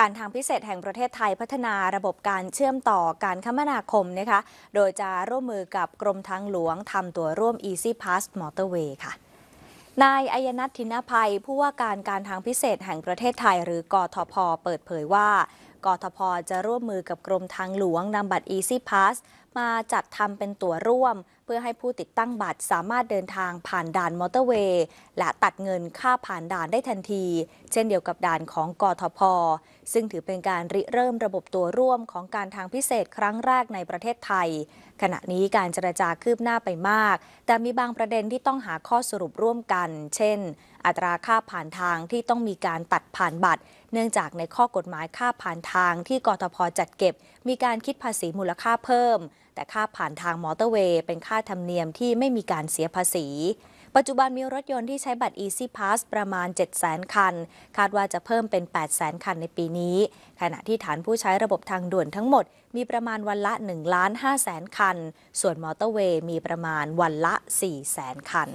การทางพิเศษแห่งประเทศไทยพัฒนาระบบการเชื่อมต่อการคมนาคมนะคะ โดยจะร่วมมือกับกรมทางหลวงทำตัวร่วม Easy Pass Motorway ค่ะ นายอายนัททินภัยผู้ว่าการการทางพิเศษแห่งประเทศไทย หรือกอทพเปิดเผยว่ากทพจะร่วมมือกับกรมทางหลวงนำบัตร Easy Pass มาจัดทำเป็นตั๋วร่วมเพื่อให้ผู้ติดตั้งบัตรสามารถเดินทางผ่านด่านมอเตอร์เวย์และตัดเงินค่าผ่านด่านได้ทันที เช่นเดียวกับด่านของกทพซึ่งถือเป็นการริเริ่มระบบตัวร่วมของการทางพิเศษครั้งแรกในประเทศไทย ขณะนี้การเจรจาคืบหน้าไปมาก แต่มีบางประเด็นที่ต้องหาข้อสรุปร่วมกัน เช่นอัตราค่าผ่านทางที่ต้องมีการตัดผ่านบัตร เนื่องจากในข้อกฎหมายค่าผ่านทางที่กทพจัดเก็บ มีการคิดภาษีมูลค่าเพิ่ม แต่ค่าผ่านทางมอเตอร์เวย์เป็นค่าธรรมเนียมที่ไม่มีการเสียภาษี ปัจจุบันมีรถยนต์ที่ใช้บัตร Easy Pass ประมาณ 700,000 คัน คาดว่าจะเพิ่มเป็น 800,000 คันในปีนี้ ขณะที่ฐานผู้ใช้ระบบทางด่วนทั้งหมด มีประมาณวันละ 1 5 0 0 0 0 0 คัน ส่วนมอเตอร์เวย์มีประมาณวันละ 4 0 0 0 0 0 คัน